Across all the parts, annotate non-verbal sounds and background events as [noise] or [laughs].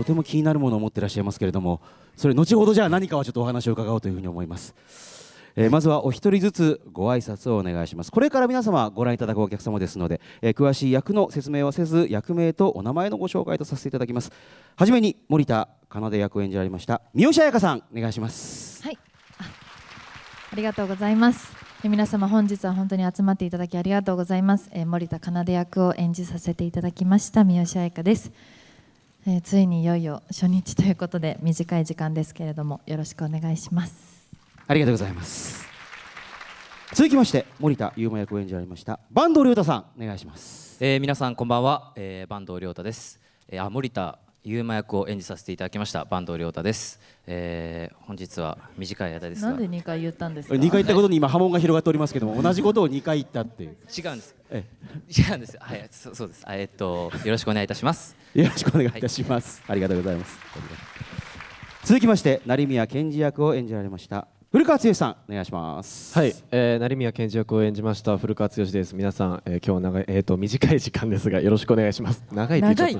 とても気になるものを持ってらっしゃいますけれどもそれ後ほどじゃあ何かはちょっとお話を伺おうというふうに思います、えー、まずはお一人ずつご挨拶をお願いしますこれから皆様ご覧いただくお客様ですので、えー、詳しい役の説明はせず役名とお名前のご紹介とさせていただきますはじめに森田奏で役を演じられました三好彩香さんお願いしますはいありがとうございます皆様本日は本当に集まっていただきありがとうございます、えー、森田奏役を演じさせていただきました三好彩香ですえー、ついにいよいよ初日ということで短い時間ですけれどもよろしくお願いしますありがとうございます続きまして森田優馬役を演じられました坂東亮太さんお願いします、えー、皆さんこんばんは、えー、坂東亮太です、えー、あ森田ユーマ役を演じさせていただきました坂東亮太です、えー、本日は短い間ですなんで2回言ったんですか2回言ったことに今波紋が広がっておりますけども同じことを2回言ったっていう違うんですえ違うんですはいそそうですえっとよろしくお願いいたしますよろしくお願いいたします、はい、ありがとうございます続きまして成宮健二役を演じられました古川剛さんお願いします。はい、えー、成宮健二役を演じました古川剛です。皆さん、えー、今日長いえっ、ー、と短い時間ですがよろしくお願いします。長いって [laughs]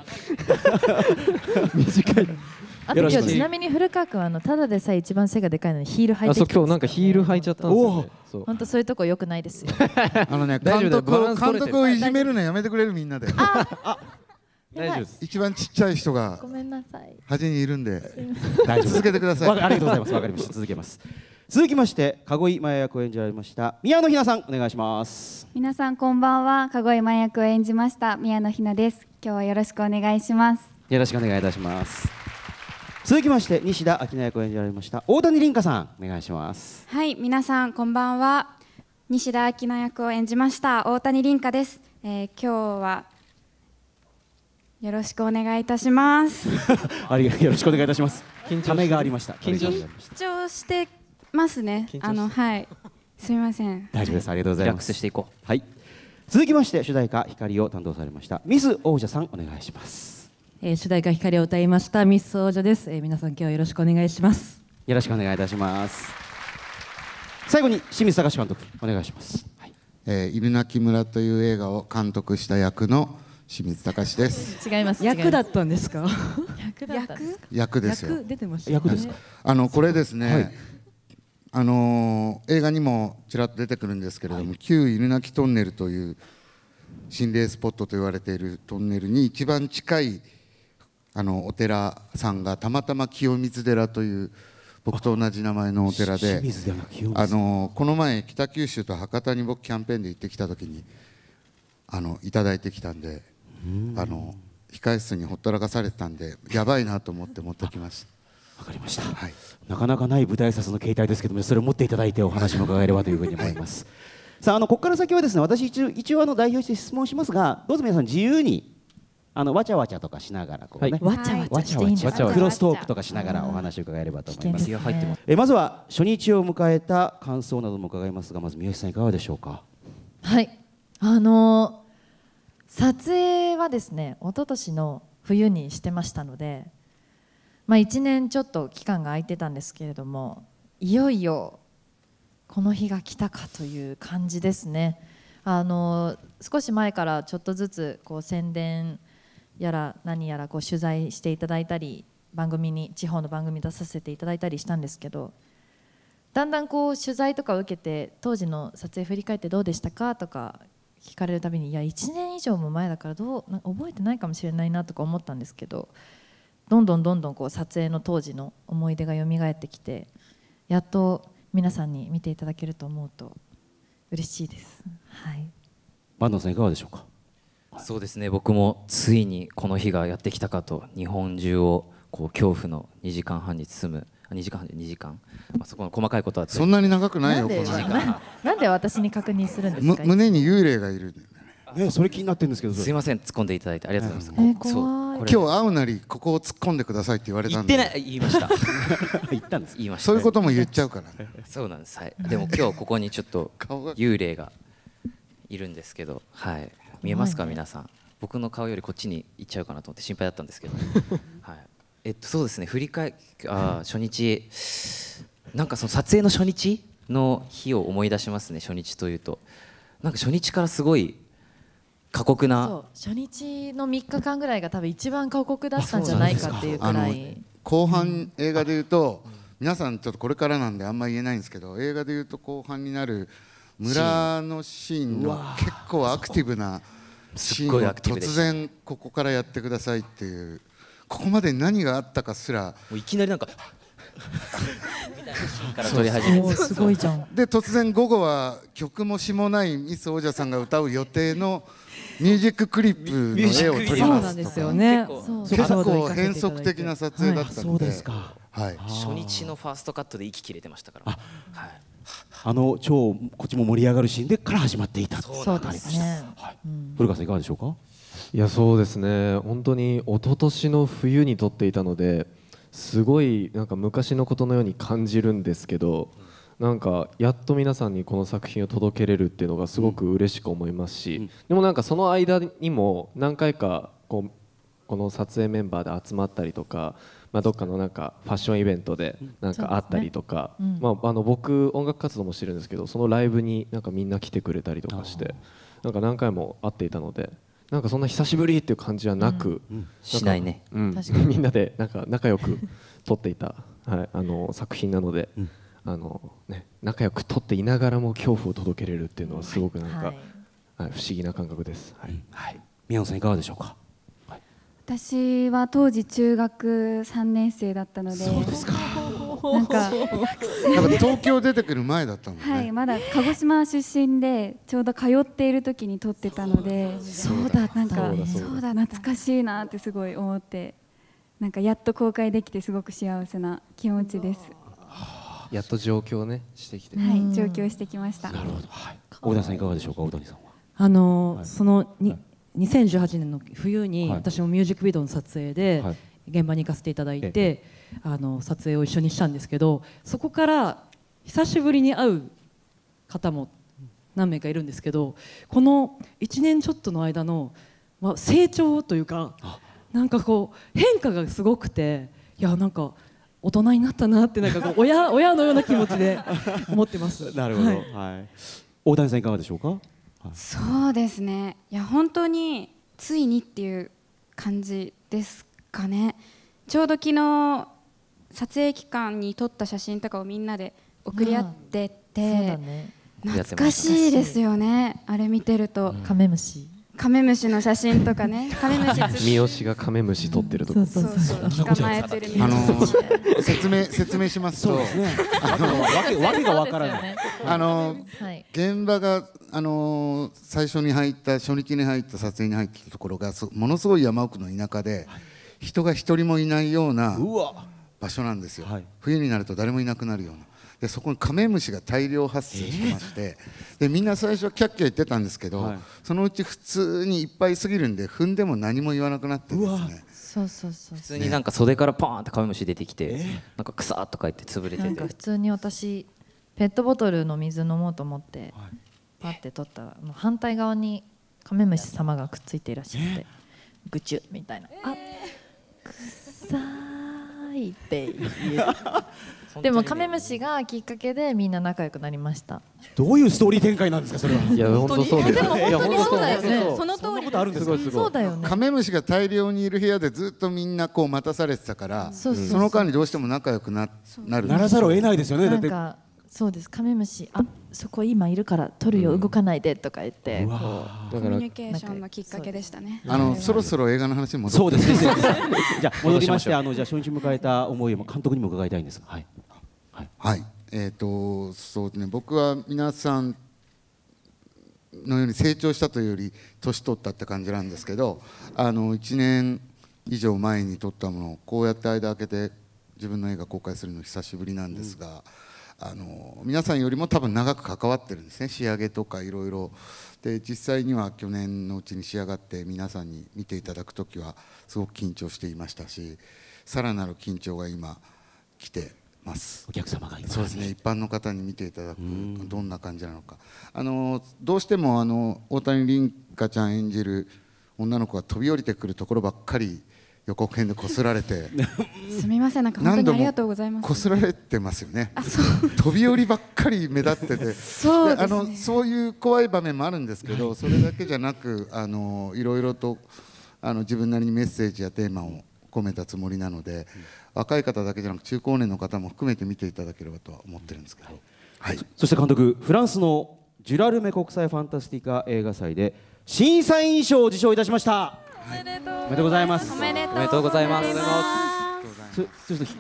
短い。あと今日ちなみに古川君はあのただでさえ一番背がでかいのにヒール履いてきた、ね、今日なんかヒール履いちゃったんですよ、ね、本当そういうとこ良くないですよ。あのね [laughs] 監督を監督をいじめるのやめてくれるみんなで。あ大丈夫です一番ちっちゃい人がごめんなさい端にいるんで続けてくださいありがとうございますわかりました続けます続きまして籠井真役を演じられました宮野ひなさんお願いします皆さんこんばんは籠井真役を演じました宮野ひなです今日はよろしくお願いしますよろしくお願いいたします続きまして西田明菜役を演じられました大谷凛香さんお願いしますはい皆さんこんばんは西田明菜役を演じました大谷凛香です、えー、今日はよろしくお願いいたします。[laughs] ありがよろしくお願いいたします。緊張ためがありました。緊張してますね。あのはい。すみません。大丈夫です。ありがとうございます。していこう。はい。続きまして主題歌光を担当されましたミス王者さんお願いします。えー、主題歌光を歌いましたミス王者です。えー、皆さん今日はよろしくお願いします。よろしくお願いいたします。最後に清水隆監督お願いします。はい。えー、犬鳴村という映画を監督した役の清水隆で [laughs] す。違います。役だったんですか。役だったんですか。役ですよ。役出てました、役ですか。あのこれですね。はい、あのー、映画にもちらっと出てくるんですけれども、はい、旧犬鳴トンネルという心霊スポットと言われているトンネルに一番近いあのお寺さんがたまたま清水寺という僕と同じ名前のお寺であのこの前北九州と博多に僕キャンペーンで行ってきた時にあのいただいてきたんであの控室にほったらかされてたんでやばいなと思って持ってきました。わかりました、はい、なかなかない舞台挨拶の携帯ですけどもそれを持っていただいてお話も伺えればというふうに思いますさああのここから先はですね私一応一応あの代表して質問しますがどうぞ皆さん自由にあのわちゃわちゃとかしながらこうね、はい、わちゃわちゃわちゃクロストークとかしながらお話を伺えればと思います。ますね、えまずは初日を迎えた感想なども伺いますがまず三好さんいかがでしょうか。はいあのー、撮影はですね一昨年の冬にしてましたのでまあ、1年ちょっと期間が空いてたんですけれどもいよいよこの日が来たかという感じですねあの少し前からちょっとずつこう宣伝やら何やらこう取材していただいたり番組に地方の番組出させていただいたりしたんですけどだんだんこう取材とかを受けて当時の撮影振り返ってどうでしたかとか聞かれるたびにいや1年以上も前だからどう覚えてないかもしれないなとか思ったんですけどどんどんどんどんこう撮影の当時の思い出が蘇ってきてやっと皆さんに見ていただけると思うと嬉しいです。はい。万能さんいかがでしょうか。そうですね。僕もついにこの日がやってきたかと日本中をこう恐怖の2時間半に包む。2時間半2時間、まあ、そこの細かいことはそんなに長くないよこの時間なんで私に確認するんですか胸に幽霊がいるんだねそれ気になってるんですけどすいません突っ込んでいただいてありがとうございます、えー、そう今日会うなりここを突っ込んでくださいって言われたんで言ってない言いました [laughs] 言ったんです言いましたそういうことも言っちゃうからねそうなんですはいでも今日ここにちょっと幽霊がいるんですけどはい見えますか、皆さん僕の顔よりこっちに行っちゃうかなと思って心配だったんですけど、[laughs] はいえっと、そうですね振り返あ初日なんかその撮影の初日の日を思い出しますね初日というとなんか初日からすごい過酷な初日の3日間ぐらいが多分一番過酷だったんじゃないかっていうくらい後半映画でいうと、皆さんちょっとこれからなんであんまり言えないんですけど映画でいうと後半になる村のシーンの結構アクティブなシーンを突然ここからやってくださいっていうここまで何があったかすらいきなりなんかすごいじゃんで突然午後は曲も詞もないミス王者さんが歌う予定のミュージッククリップの絵を撮りますとかね、結構変則的な撮影だったので,、はい初日のファーストカットで息切れてましたから。はいあの超こっちも盛り上がるシーンでから始まっていたとそうですね。はい、古川さんいかがでしょうか。いやそうですね。本当に一昨年の冬に撮っていたので、すごいなんか昔のことのように感じるんですけど。うんなんかやっと皆さんにこの作品を届けれるっていうのがすごく嬉しく思いますし、うん、でもなんかその間にも何回かこうこの撮影メンバーで集まったりとか、まあ、どっかのなんかファッションイベントでなんかあったりとか、まあ、の僕音楽活動もしてるんですけどそのライブになんかみんな来てくれたりとかしてなんか何回も会っていたので。なんかそんな久しぶりっていう感じはなく、ん、しないね、みんなでなんか仲良く撮っていた、はい、あの作品なので、あの、ね、仲良く撮っていながらも恐怖を届けれるっていうのはすごくなんか、はい、不思議な感覚です、はいはい、宮野さんいかがでしょうか、はい、私は当時中学3年生だったのでそうですかなんか東京出てくる前だったの、ね、はいまだ鹿児島出身でちょうど通っている時に撮ってたのでそうだなんかそうだ懐かしいなってすごい思ってなんかやっと公開できてすごく幸せな気持ちです。やっと上京ねしてきて、はい、上京してきました。なるほど、はい、大谷さんいかがでしょうか、大谷さんは。あの、はい、そのに、はい、2018年の冬に、私もミュージックビデオの撮影で、現場に行かせていただいて、あの撮影を一緒にしたんですけど、そこから久しぶりに会う方も何名かいるんですけど、この1年ちょっとの間の、まあ、成長というか、なんかこう変化がすごくて、いやなんか。大人になったなってなんかこう [laughs] 親親のような気持ちで [laughs] 思ってます。なるほど、はい、大谷さんいかがでしょうか。はい、そうですね。いや本当についにっていう感じですかね。ちょうど昨日撮影期間に撮った写真とかをみんなで送り合ってて、うんね、懐かしいですよね。あれ見てると。カメムシ。カメムシの写真とかね [laughs] カメムシ三好がカメムシ撮ってるとこそうそう捕まえてるあのー、説明 [laughs] 説明しますとす、ね、あのわけわけがわからない、ね、あのーはい、現場があのー、最初に入った初日に入った撮影に入ったところがものすごい山奥の田舎で、はい、人が一人もいないような場所なんですよ、はい、冬になると誰もいなくなるようなでそこにカメムシが大量発生してまして、でみんな最初はキャッキャ言ってたんですけど、はい、そのうち普通にいっぱいすぎるんで踏んでも何も言わなくなってですねそうそうそう普通になんか袖からパーンってカメムシ出てきて、なんか草とか言って潰れてて普通に私ペットボトルの水飲もうと思って、はい、パッて取ったらもう反対側にカメムシ様がくっついていらっしゃって、ぐちゅみたいな「あくさい」って言う [laughs] でもカメムシがきっかけでみんな仲良くなりましたどういうストーリー展開なんですかそれはいや本当そうですでも本当にそうだよねその通りことあるんですそうだよねカメムシが大量にいる部屋でずっとみんなこう待たされてたからその間にどうしても仲良くななるならざるを得ないですよねだってそうですカメムシあそこ今いるから取るよ、動かないでとか言ってコミュニケーションのきっかけでしたねあのそろそろ映画の話に戻そうですじゃ戻りましてあのじゃ初日迎えた思いも監督にも伺いたいんですはいはい、えっ、ー、とそうね僕は皆さんのように成長したというより年取ったって感じなんですけどあの1年以上前に撮ったものをこうやって間空けて自分の映画公開するの久しぶりなんですが、うん、あの皆さんよりも多分長く関わってるんですね仕上げとかいろいろで実際には去年のうちに仕上がって皆さんに見ていただく時はすごく緊張していましたしさらなる緊張が今来てますお客様がそうですね一般の方に見ていただくどんな感じなのかあのどうしてもあの大谷凛花ちゃん演じる女の子が飛び降りてくるところばっかり予告編でこすられて [laughs] すみませんなんか本当にありがとうございますこすられてますよね飛び降りばっかり目立ってて [laughs] そう、ね、あのそういう怖い場面もあるんですけど、それだけじゃなくあのいろいろとあの自分なりにメッセージやテーマを込めたつもりなので、若い方だけじゃなく中高年の方も含めて見ていただければとは思ってるんですけど、はい、そして監督フランスのジュラルメ国際ファンタスティカ映画祭で審査員賞を受賞いたしました、はい、おめでとうございますおめでとうございますおめでとうございます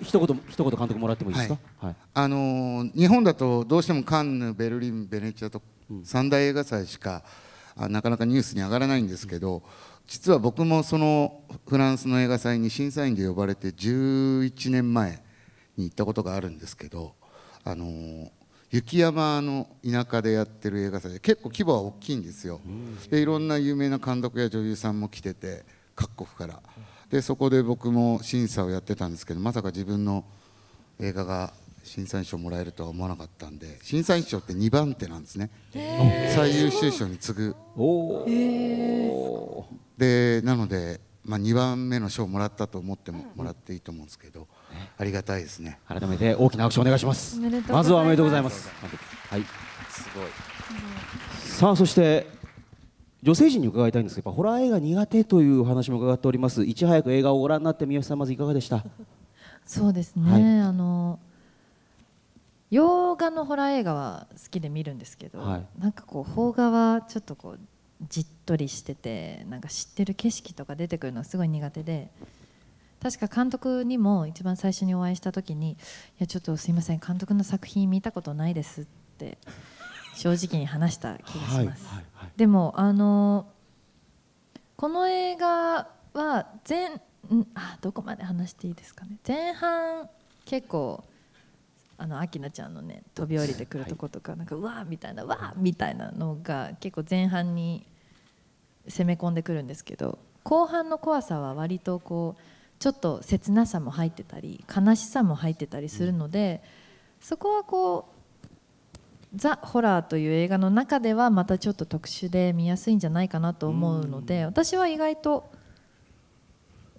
一言一言監督もらってもいいですか、はいはい、あのー、日本だとどうしてもカンヌベルリンベネチアと三大映画祭しか、うん、なかなかニュースに上がらないんですけど、うん実は僕もそのフランスの映画祭に審査員で呼ばれて11年前に行ったことがあるんですけどあの雪山の田舎でやってる映画祭で結構規模は大きいんですよ、でいろんな有名な監督や女優さんも来てて各国からでそこで僕も審査をやってたんですけどまさか自分の映画が審査員賞もらえるとは思わなかったんで審査員賞って2番手なんですね最優秀賞に次ぐでなので、まあ、2番目の賞もらったと思ってももらっていいと思うんですけど、ありがたいですね改めて大きな拍手お願いしますまずはおめでとうございますはいすごいさあそして女性陣に伺いたいんですけどホラー映画苦手という話も伺っておりますいち早く映画をご覧になって三好さんまずいかがでしたそうですね、はい、あの洋画のホラー映画は好きで見るんですけど、はい、なんかこう邦画はちょっとこうじっとりしててなんか知ってる景色とか出てくるのはすごい苦手で確か監督にも一番最初にお会いした時に「いやちょっとすいません監督の作品見たことないです」って正直に話した気がします。はいはいはい、でもあのこの映画は前んあどこまで話していいですかね前半結構あの明菜ちゃんのね飛び降りてくるとことか、なんかうわーみたいなわーみたいなのが結構前半に攻め込んでくるんですけど後半の怖さは割とこうちょっと切なさも入ってたり悲しさも入ってたりするので、そこはこうザ・ホラーという映画の中ではまたちょっと特殊で見やすいんじゃないかなと思うので、私は意外と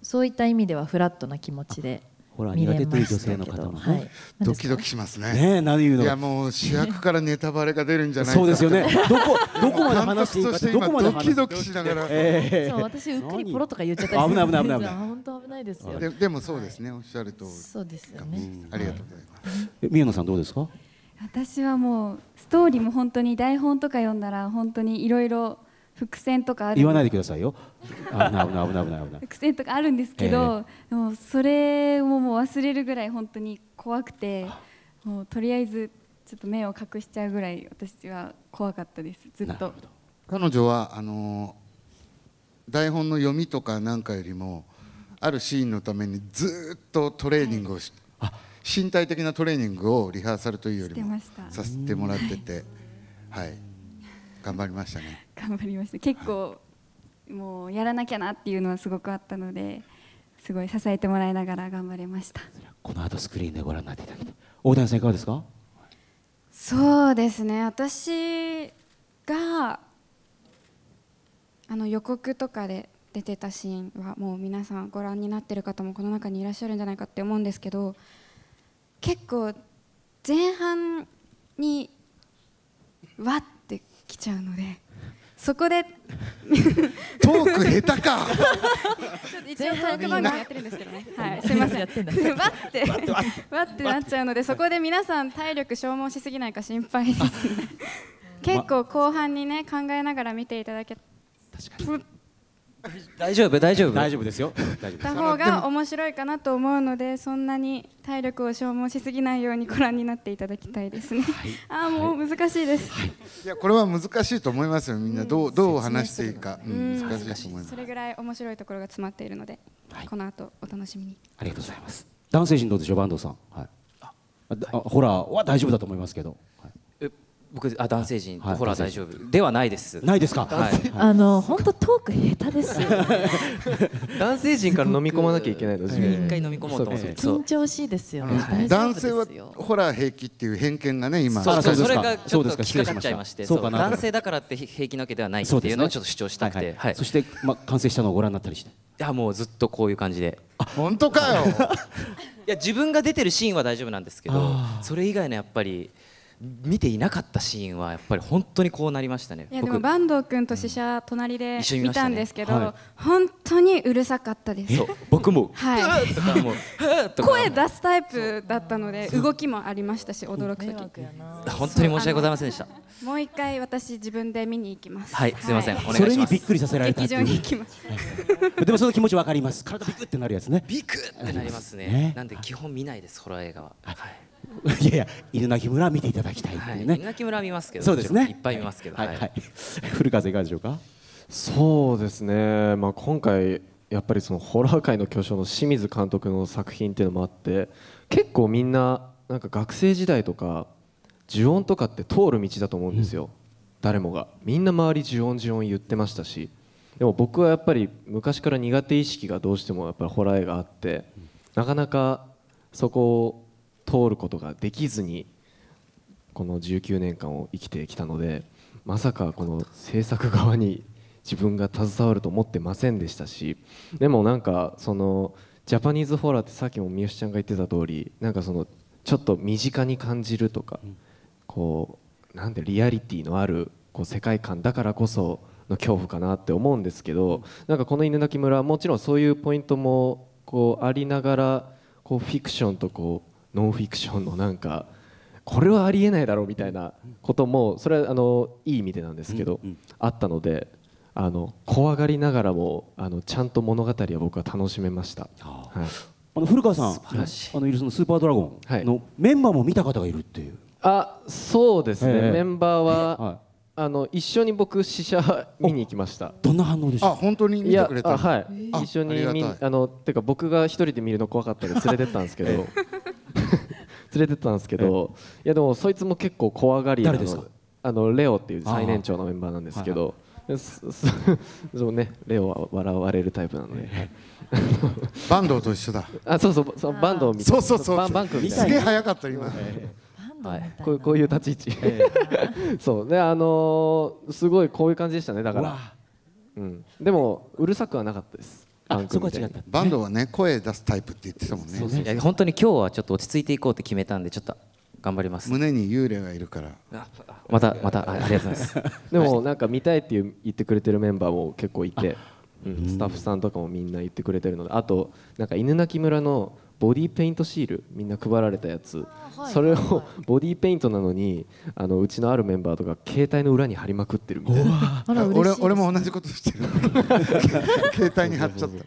そういった意味ではフラットな気持ちでほら、苦手という女性の方の、はい、ドキドキしますね。ね何言うのいやもう主役からネタバレが出るんじゃないか、そうですよね。どこどこまで話していいかどこまでドキドキしながら、えー、そう私うっかりポロとか言っちゃったり危ない危ない危ない。本当危ないですよ。ででもそうですねおっしゃる通り。そうですよね。ありがとうございます。え宮野さんどうですか？私はもうストーリーも本当に台本とか読んだら本当にいろいろ。伏線とかある言わないでくださいよ危ない危ない危ない危ない危ない伏線とかあるんですけど、えー、もうそれをもう忘れるぐらい本当に怖くてもうとりあえずちょっと目を隠しちゃうぐらい私は怖かったですずっと彼女はあの台本の読みとかなんかよりもあるシーンのためにずっとトレーニングをし、はい、身体的なトレーニングをリハーサルというよりもさせてもらってて、はい頑張りましたね頑張りました結構、もうやらなきゃなっていうのはすごくあったのですごい支えてもらいながら頑張れましたこの後スクリーンでご覧になっていただきたい大谷さんいかがですかそうですね私があの予告とかで出てたシーンはもう皆さんご覧になってる方もこの中にいらっしゃるんじゃないかって思うんですけど結構前半にわっ来ちゃうのでそこでトーク下手か [laughs] 一応トーク番組やってるんですけどね、はい、すいませんやってんだってわってなっちゃうのでそこで皆さん体力消耗しすぎないか心配です、結構後半にね考えながら見ていただけ確かに大丈夫大丈夫大丈夫ですよ大丈夫た方が面白いかなと思うのでそんなに体力を消耗しすぎないようにご覧になっていただきたいですね、はい、ああもう難しいです、はい、いやこれは難しいと思いますよみんなどう、うん、どう話していいか、うん、難しいと思いますそれぐらい面白いところが詰まっているので、はい、この後お楽しみにありがとうございます男性陣どうでしょう坂東さんはいあ、はい、ホラーは大丈夫だと思いますけど僕あ男性陣、はい、ホラー大丈夫ではないですないですか、はい、あの本当トーク下手です [laughs] 男性陣から飲み込まなきゃいけないの一、えー、回飲み込もうと緊張しいですよ、はい、男性はホラー平気っていう偏見がね今そうそれがちょっと引っかかっちゃいまして男性だからって平気なわけではないっていうのをちょっと主張したくてはいそしてまあ完成したのをご覧になったりしていやもうずっとこういう感じで本当かよ [laughs] いや自分が出てるシーンは大丈夫なんですけどそれ以外のやっぱり見ていなかったシーンはやっぱり本当にこうなりましたねいやでも坂東君と死者隣で見たんですけど、はい、本当にうるさかったです僕も「はい、[laughs] 声出すタイプだったので動きもありましたし驚く時本当に申し訳ございませんでしたもう一回私自分で見に行きますはいすいません、はい、それにびっくりさせられた劇場に行きますでもその気持ちわかります体ビクってなるやつねビクってなりますね、ね、なんで基本見ないですホラー映画ははいいやいや犬鳴村見ていただきたいっていうね、はい、犬鳴村見ますけどそうですねいっぱい見ますけど、はいはい、はい、[laughs] 古川さんいかがでしょうかそうですね、まあ、今回やっぱりそのホラー界の巨匠の清水監督の作品っていうのもあって結構みんななんか学生時代とか呪音とかって通る道だと思うんですよ、うん、誰もがみんな周り呪音呪音言ってましたしでも僕はやっぱり昔から苦手意識がどうしてもやっぱりホラー映画あってなかなかそこを通ることができずにこの19年間を生きてきたのでまさかこの制作側に自分が携わると思ってませんでしたしでもなんかそのジャパニーズホラーってさっきも三好ちゃんが言ってた通りなんかそのちょっと身近に感じるとか、こうなんでリアリティのあるこう世界観だからこその恐怖かなって思うんですけどなんかこの犬鳴村はもちろんそういうポイントもこうありながらこうフィクションとこうノンフィクションのなんかこれはありえないだろうみたいなこともそれはあのいい意味でなんですけど、あったのであの怖がりながらもあのちゃんと物語は僕は楽しめました。はい、あの古川さんあのいるそのスーパードラゴンのメンバーも見た方がいるっていう。あそうですね、えー、メンバーは、はい、あの一緒に僕試写見に行きましたどんな反応でしたあ本当に見てくれたいやはい、一緒に見あのっていうか僕が一人で見るの怖かったんで連れてったんですけど連れてったんですけどいやでもそいつも結構怖がりなのあのレオっていう最年長のメンバーなんですけど。[laughs] そうね、レオは笑われるタイプなので、バンドと一緒だ。あ、そうそう、そうバンドを見そうそうそう、バンバンクみたいすげえ早かった今。はい、こうこういう立ち位置、[laughs] そうねあのー、すごいこういう感じでしたねだから、うん、でもうるさくはなかったです番組でバンドはね声出すタイプって言ってたもんねそうそう本当に今日はちょっと落ち着いていこうって決めたんでちょっと頑張ります胸に幽霊がいるからまたまたありがとうございます [laughs] でもなんか見たいって言ってくれてるメンバーも結構いて、うん、スタッフさんとかもみんな言ってくれてるのであとなんか犬鳴村のボディペイントシールみんな配られたやつ、はい、それをボディペイントなのにあのうちのあるメンバーとか携帯の裏に貼りまくってるみたいな俺俺も同じことしてる [laughs] 携帯に貼っちゃった。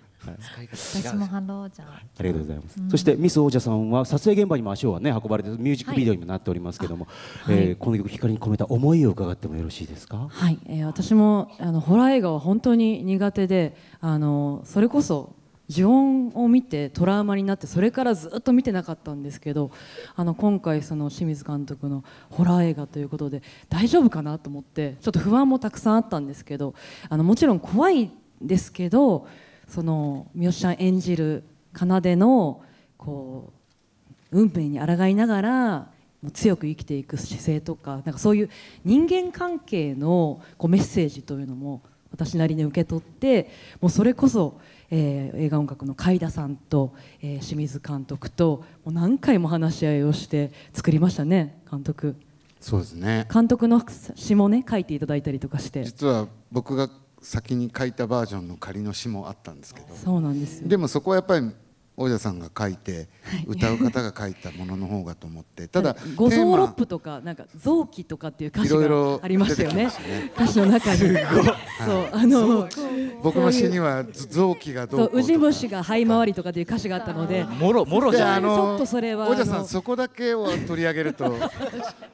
私もハローじゃん。ありがとうございます。うん、そしてミス王者さんは撮影現場にも足をね運ばれてミュージックビデオにもなっておりますけども、はい、えーはい、この曲光に込めた思いを伺ってもよろしいですか。はい、えー、私もあのホラー映画は本当に苦手で、あのそれこそ呪音を見てトラウマになってそれからずっと見てなかったんですけどあの今回その清水監督のホラー映画ということで大丈夫かなと思ってちょっと不安もたくさんあったんですけどあのもちろん怖いですけどその三好ちゃん演じる奏のこう運命に抗いながら強く生きていく姿勢とかなんかそういう人間関係のこうメッセージというのも私なりに受け取ってもうそれこそ。えー、映画音楽の海田さんと、えー、清水監督ともう何回も話し合いをして作りましたね監督そうですね監督の詩もね書いていただいたりとかして実は僕が先に書いたバージョンの仮の詩もあったんですけどそうなんですよでもそこはやっぱり大家さんが書いて、はい、歌う方が書いたものの方がと思ってただ「[laughs] 五臓六腑」とか「なんか臓器」とかっていう歌詞がありますよね、ね、歌詞の中にそうあの僕の詩には臓器がどうこうと虫が這い回りとかっていう歌詞があったのでもろもろじゃあのちょっとそれは大家さんそこだけを取り上げると [laughs]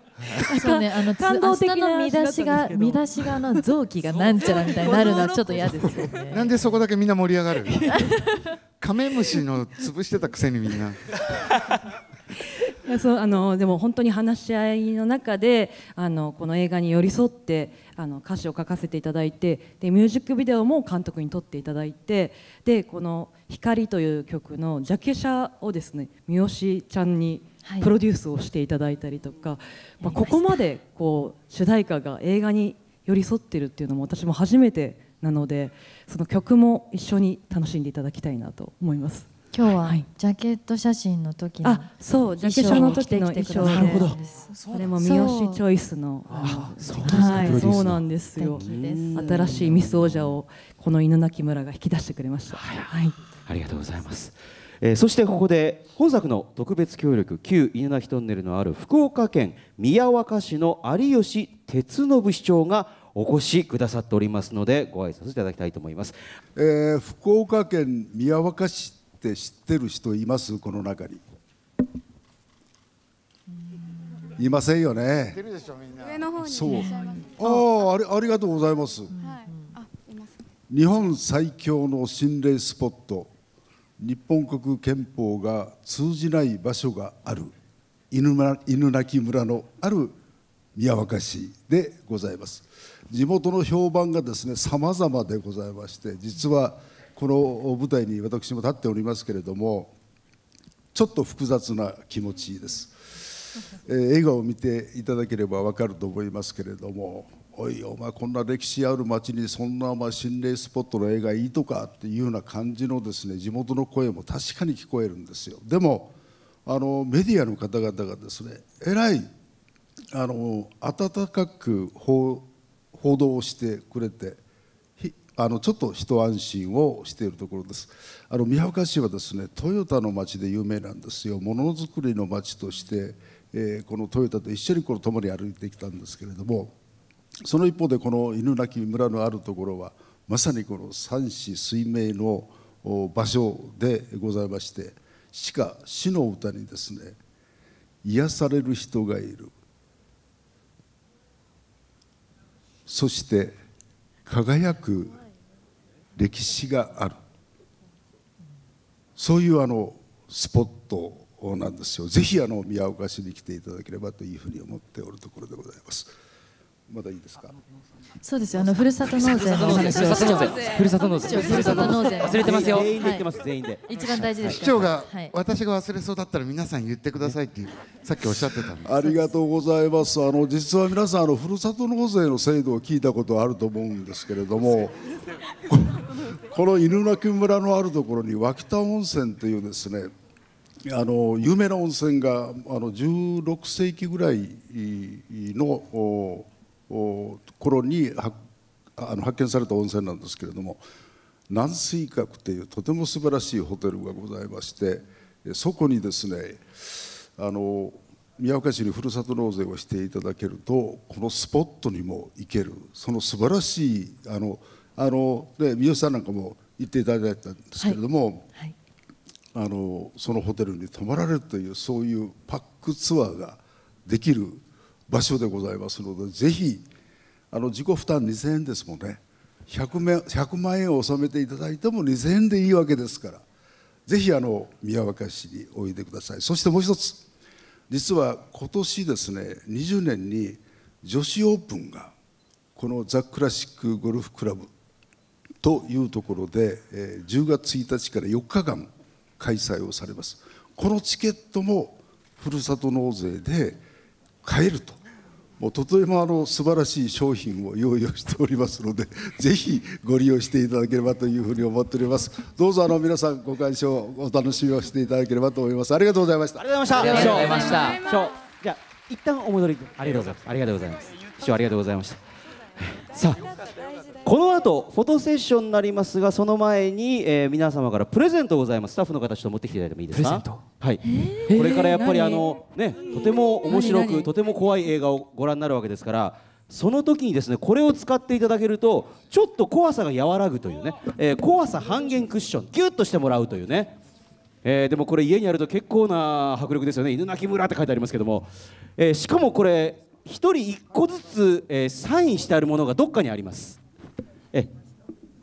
そうね、あの感動的な見出しが見出しがの臓器がなんちゃらみたいになるのはちょっと嫌ですよね。なんでそこだけみんな盛り上がる？カメムシの潰してたくせにみんな。[laughs] そうあのでも本当に話し合いの中であのこの映画に寄り添ってあの歌詞を書かせていただいてでミュージックビデオも監督に撮っていただいてでこの「光」という曲のジャケ写をですね三好ちゃんにプロデュースをしていただいたりとか、はい、まあ、ここまでこう主題歌が映画に寄り添ってるっていうのも私も初めてなのでその曲も一緒に楽しんでいただきたいなと思います。今日はジャケット写真の時の、はい、あそうジャケットの時の衣装どこれも三好チョイスのはいそうなんですよ新しいミス王者をこの犬鳴村が引き出してくれました、はい、はい、ありがとうございます。えー、そしてここで本作の特別協力旧犬鳴トンネルのある福岡県宮若市の有吉哲信市長がお越しくださっておりますのでご挨拶いただきたいと思います、えー、福岡県宮若市って知ってる人いますこの中にいませんよね上の方にああありありがとうございます、はい、日本最強の心霊スポット日本国憲法が通じない場所がある犬な鳴村のある宮若市でございます地元の評判がですね様々でございまして実はこの舞台に私も立っておりますけれどもちょっと複雑な気持ちです、え映画を見ていただければ分かると思いますけれどもおいお前こんな歴史ある町にそんなまあ心霊スポットの映画いいとかっていうような感じのですね地元の声も確かに聞こえるんですよでもあのメディアの方々がですねえらいあの温かく報道をしてくれてあのちょっと一安心をしているところですあの宮岡市はですねトヨタの町で有名なんですよものづくりの町として、えー、このトヨタと一緒にこの共に歩いてきたんですけれどもその一方でこの犬鳴村のあるところはまさにこの三子水明の場所でございましてしか死の歌にですね癒される人がいるそして輝く歴史があるそういうあのスポットなんですよぜひあの宮岡市に来ていただければというふうに思っておるところでございます。まだいいですか。そうですよ。あのふるさと納税の話を。ふるさと納税。ふるさと納税。忘れてますよ。全員で言ってます。全員で。一番大事です。市長が私が忘れそうだったら皆さん言ってくださいっていう。さっきおっしゃってたありがとうございます。あの実は皆さんあのふるさと納税の制度を聞いたことあると思うんですけれども。こ [laughs] の犬鳴村のあるところに脇田温泉というですねあの有名な温泉があの十六世紀ぐらいの頃にあの発見された温泉なんですけれども南水閣というとても素晴らしいホテルがございましてそこにですねあの宮岡市にふるさと納税をしていただけるとこのスポットにも行けるその素晴らしいあのあの、で三好さんなんかも行っていただいたんですけれども、はい、あのそのホテルに泊まられるというそういうパックツアーができる場所でございますのでぜひあの自己負担2000円ですもんね 100, 100万円を納めていただいても2000円でいいわけですからぜひあの宮若市においでくださいそしてもう一つ実は今年ですね20年に女子オープンがこのザ・クラシックゴルフクラブというところで10月1日から4日間開催をされますこのチケットもふるさと納税で買えるともうとてもあの素晴らしい商品を用意をしておりますので、[laughs] ぜひご利用していただければというふうに思っております。どうぞあの皆さんご鑑賞、お楽しみをしていただければと思います。ありがとうございました。ありがとうございました。ありがとうございました。じゃ一旦お戻り。ありがとうございます。ありがとうございます。師匠ありがとうございました。さあ。この後フォトセッションになりますがその前に、えー、皆様からプレゼントございますスタッフの方ちょっと持ってきていただいてもいいですかはい、えー、これからやっぱりあのねとても面白くとても怖い映画をご覧になるわけですからその時にですねこれを使っていただけるとちょっと怖さが和らぐというね、えー、怖さ半減クッションギュッとしてもらうというね、えー、でもこれ家にあると結構な迫力ですよね犬鳴村って書いてありますけども、えー、しかもこれ1人1個ずつ、えサインしてあるものがどっかにあります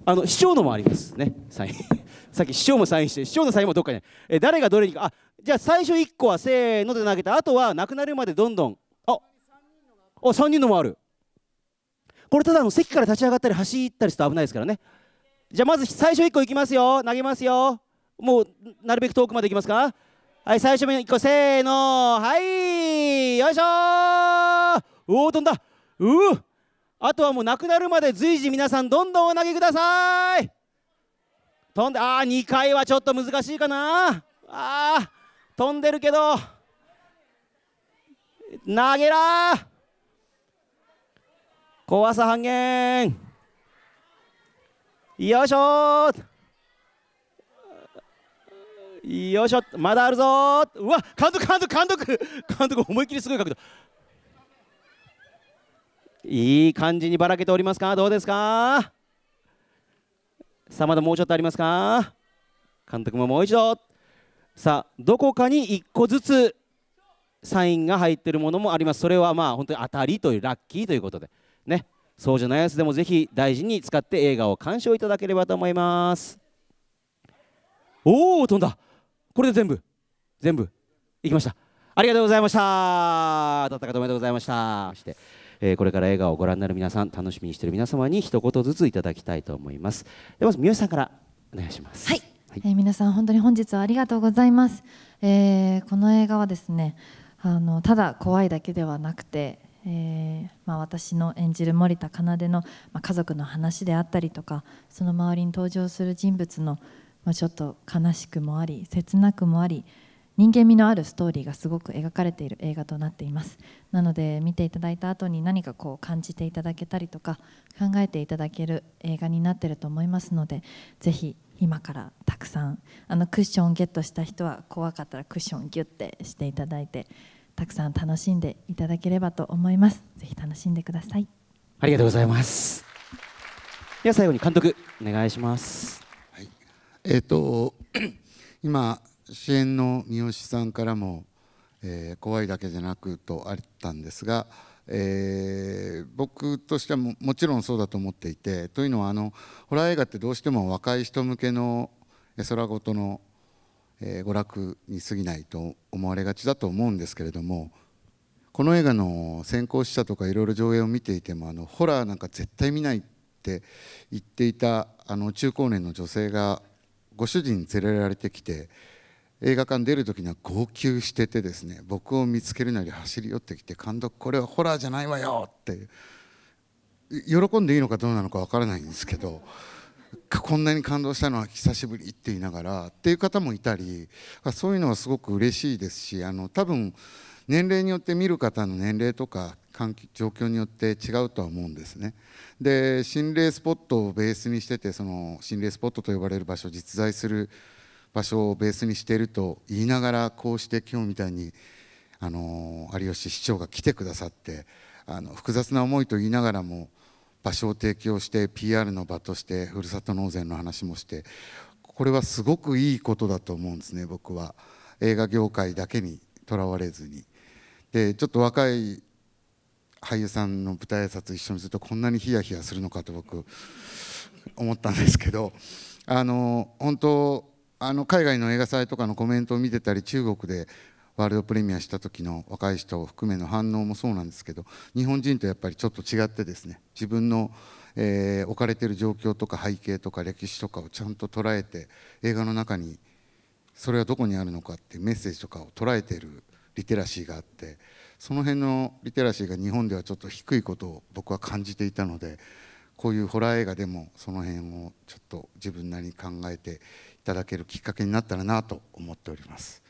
あの市長のもありますね、サイン。[laughs] さっき市長もサインして、市長のサインもどっかに、え誰がどれにか、あじゃあ最初1個はせーので投げた、あとはなくなるまでどんどん、あお3人のもある。これただの席から立ち上がったり走ったりすると危ないですからね。じゃあまず最初1個いきますよ、投げますよ。もうなるべく遠くまでいきますか。はい、最初目1個、せーの、はい、よいしょー、おお、飛んだ、うー。あとはもうなくなるまで随時皆さんどんどんお投げください飛んでああ2回はちょっと難しいかなあ飛んでるけど投げら怖さ半減よいしょよいしょまだあるぞうわ監督監督監督 [laughs] 監督思いっきりすごい角度いい感じにばらけておりますかどうですかさあまだもうちょっとありますか監督ももう一度さあどこかに1個ずつサインが入っているものもありますそれはまあ本当に当たりというラッキーということでねそうじゃないやつでもぜひ大事に使って映画を鑑賞いただければと思いますおお飛んだこれで全部全部いきましたありがとうございました戦いおめでとうございましたえー、これから映画をご覧になる皆さん楽しみにしている皆様に一言ずついただきたいと思いますでまず三好さんからお願いしますはい、はい、えー、皆さん本当に本日はありがとうございます、えー、この映画はですねあのただ怖いだけではなくてえー、まあ、私の演じる森田奏の、まあ、家族の話であったりとかその周りに登場する人物の、まあ、ちょっと悲しくもあり切なくもあり人間味のあるストーリーがすごく描かれている映画となっていますなので見ていただいた後に何かこう感じていただけたりとか考えていただける映画になってると思いますのでぜひ今からたくさんあのクッションをゲットした人は怖かったらクッションギュッてしていただいてたくさん楽しんでいただければと思いますぜひ楽しんでくださいありがとうございますでは最後に監督お願いします、はい、えっ、ー、[clears throat] と今支援の三好さんからも、えー、怖いだけじゃなくとあったんですが、えー、僕としてはももちろんそうだと思っていてというのはあのホラー映画ってどうしても若い人向けの絵空事の、えー、娯楽に過ぎないと思われがちだと思うんですけれどもこの映画の先行試写とかいろいろ上映を見ていてもあのホラーなんか絶対見ないって言っていたあの中高年の女性がご主人連れられてきて映画館出る時には号泣しててですね僕を見つけるなり走り寄ってきて「監督これはホラーじゃないわよ!」って喜んでいいのかどうなのか分からないんですけどこんなに感動したのは久しぶりって言いながらっていう方もいたりそういうのはすごく嬉しいですしあの多分年齢によって見る方の年齢とか状況によって違うとは思うんですね。で心霊スポットをベースにしててその心霊スポットと呼ばれる場所実在する場所をベースにしていると言いながらこうして今日みたいにあの有吉市長が来てくださってあの複雑な思いと言いながらも場所を提供して PR の場としてふるさと納税の話もしてこれはすごくいいことだと思うんですね僕は映画業界だけにとらわれずにでちょっと若い俳優さんの舞台挨拶一緒にするとこんなにヒヤヒヤするのかと僕思ったんですけどあの本当あの海外の映画祭とかのコメントを見てたり中国でワールドプレミアした時の若い人を含めの反応もそうなんですけど日本人とやっぱりちょっと違ってですね自分の、えー、置かれてる状況とか背景とか歴史とかをちゃんと捉えて映画の中にそれはどこにあるのかっていうメッセージとかを捉えてるリテラシーがあってその辺のリテラシーが日本ではちょっと低いことを僕は感じていたのでこういうホラー映画でもその辺をちょっと自分なりに考えてただけるきっかけになったらなと思っております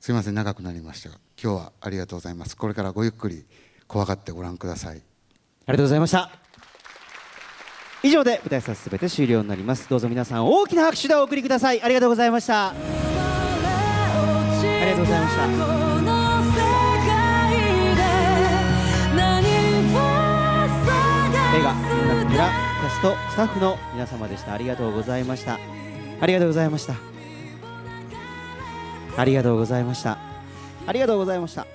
すいません長くなりましたが今日はありがとうございますこれからごゆっくり怖がってご覧くださいありがとうございました以上で舞台挨拶すべて終了になりますどうぞ皆さん大きな拍手でお送りくださいありがとうございましたありがとうございました映画「音楽村」キャストスタッフの皆様でしたありがとうございましたありがとうございましたありがとうございましたありがとうございました